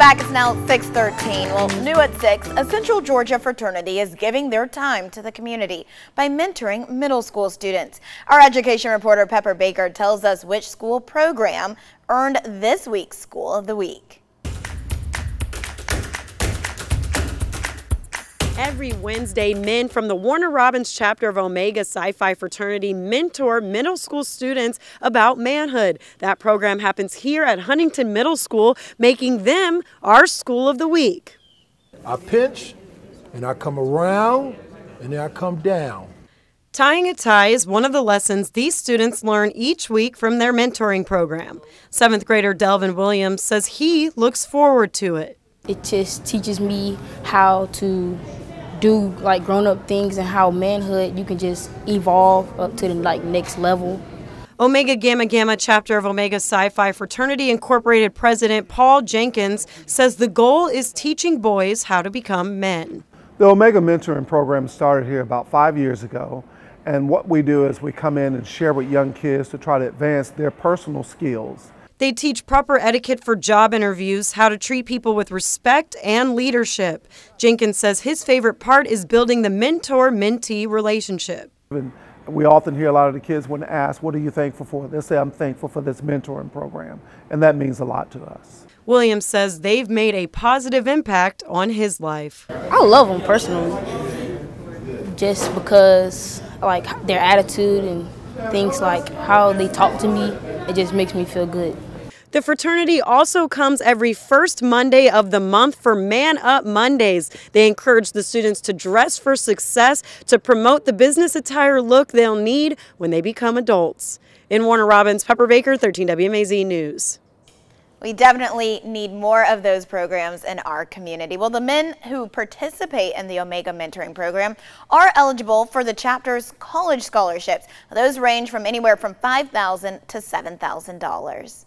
back. It's now 613. Well, new at 6, a Central Georgia fraternity is giving their time to the community by mentoring middle school students. Our education reporter Pepper Baker tells us which school program earned this week's School of the Week. Every Wednesday, men from the Warner Robins chapter of Omega Sci Fi Fraternity mentor middle school students about manhood. That program happens here at Huntington Middle School, making them our school of the week. I pinch and I come around and then I come down. Tying a tie is one of the lessons these students learn each week from their mentoring program. Seventh grader Delvin Williams says he looks forward to it. It just teaches me how to do like grown up things and how manhood you can just evolve up to the like next level. Omega Gamma Gamma chapter of Omega Sci Fi Fraternity Incorporated president Paul Jenkins says the goal is teaching boys how to become men. The Omega Mentoring Program started here about five years ago, and what we do is we come in and share with young kids to try to advance their personal skills they teach proper etiquette for job interviews, how to treat people with respect and leadership. Jenkins says his favorite part is building the mentor mentee relationship. We often hear a lot of the kids when asked, What are you thankful for? they say, I'm thankful for this mentoring program. And that means a lot to us. Williams says they've made a positive impact on his life. I love them personally, just because like their attitude and things like how they talk to me, it just makes me feel good. The fraternity also comes every first Monday of the month for Man Up Mondays. They encourage the students to dress for success to promote the business attire look they'll need when they become adults. In Warner Robins, Pepper Baker, 13 WMAZ News. We definitely need more of those programs in our community. Well, the men who participate in the Omega Mentoring Program are eligible for the chapter's college scholarships. Those range from anywhere from $5,000 to $7,000.